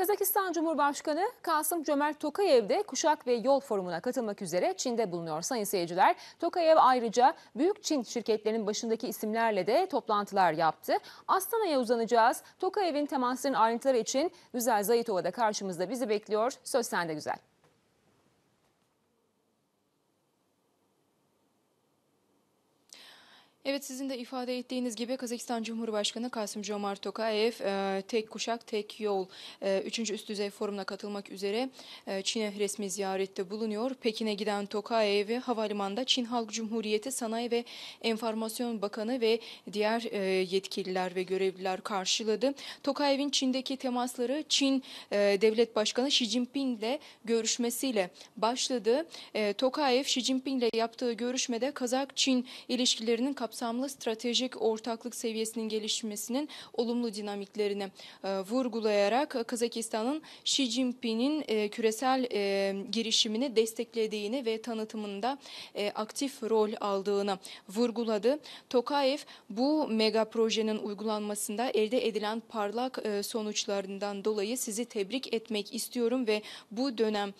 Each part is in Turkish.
Kazakistan Cumhurbaşkanı Kasım Cömert Tokayev de Kuşak ve Yol Forumu'na katılmak üzere Çin'de bulunuyor sayın seyirciler. Tokayev ayrıca büyük Çin şirketlerinin başındaki isimlerle de toplantılar yaptı. Astana'ya uzanacağız. Tokayev'in temasların ayrıntıları için Güzel Zayitova da karşımızda bizi bekliyor. Söz sende Güzel. Evet sizin de ifade ettiğiniz gibi Kazakistan Cumhurbaşkanı Kasım Jomart Tokayev e, tek kuşak tek yol e, 3. üst düzey forumuna katılmak üzere e, Çin'e resmi ziyarette bulunuyor. Pekin'e giden Tokayev'i havalimanında Çin Halk Cumhuriyeti Sanayi ve Enformasyon Bakanı ve diğer e, yetkililer ve görevliler karşıladı. Tokayev'in Çin'deki temasları Çin e, Devlet Başkanı Xi Jinping ile görüşmesiyle başladı. E, Tokayev Xi ile yaptığı görüşmede Kazak-Çin ilişkilerinin kapsamında kapsamlı stratejik ortaklık seviyesinin gelişmesinin olumlu dinamiklerini e, vurgulayarak e, Kazakistan'ın Xi Jinping'in e, küresel girişimini desteklediğini ve tanıtımında aktif rol aldığını vurguladı. Tokayev bu mega projenin uygulanmasında elde edilen parlak sonuçlarından dolayı sizi tebrik etmek istiyorum ve bu dönem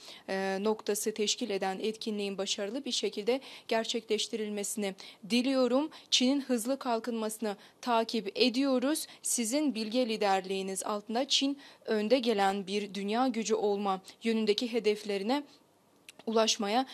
noktası teşkil eden etkinliğin başarılı bir şekilde gerçekleştirilmesini diliyorum. Çin'in hızlı kalkınmasını takip ediyoruz. Sizin bilge liderliğiniz altında Çin önde gelen bir dünya gücü olma yönündeki hedeflerine ulaşmaya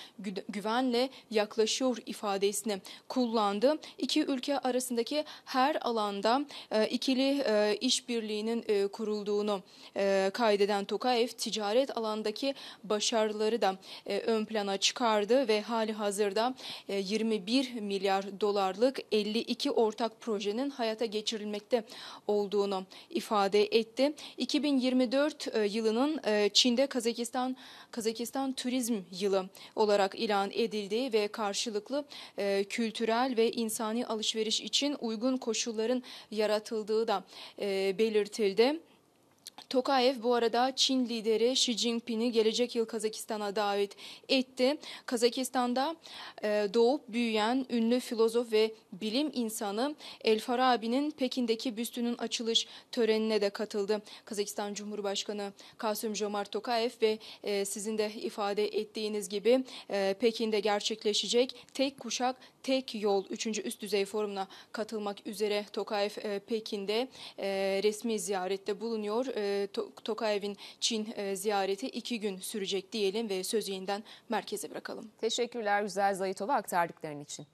güvenle yaklaşıyor ifadesini kullandı. İki ülke arasındaki her alanda e, ikili e, işbirliğinin e, kurulduğunu e, kaydeden Tokayev ticaret alandaki başarıları da e, ön plana çıkardı ve hali hazırda e, 21 milyar dolarlık 52 ortak projenin hayata geçirilmekte olduğunu ifade etti. 2024 e, yılının e, Çin'de Kazakistan Kazakistan Turizm yılı olarak ilan edildi ve karşılıklı e, kültürel ve insani alışveriş için uygun koşulların yaratıldığı da e, belirtildi. Tokayev bu arada Çin lideri Xi Jinping'i gelecek yıl Kazakistan'a davet etti. Kazakistan'da e, doğup büyüyen ünlü filozof ve bilim insanı El Farabi'nin Pekin'deki büstünün açılış törenine de katıldı. Kazakistan Cumhurbaşkanı Kasım Jomart Tokayev ve e, sizin de ifade ettiğiniz gibi e, Pekin'de gerçekleşecek tek kuşak tek yol 3. üst düzey forumuna katılmak üzere Tokayev Pekin'de resmi ziyarette bulunuyor. E, Tokayev'in Çin e, ziyareti iki gün sürecek diyelim ve sözü yeniden merkeze bırakalım. Teşekkürler Güzel Zayıtova aktardıkların için.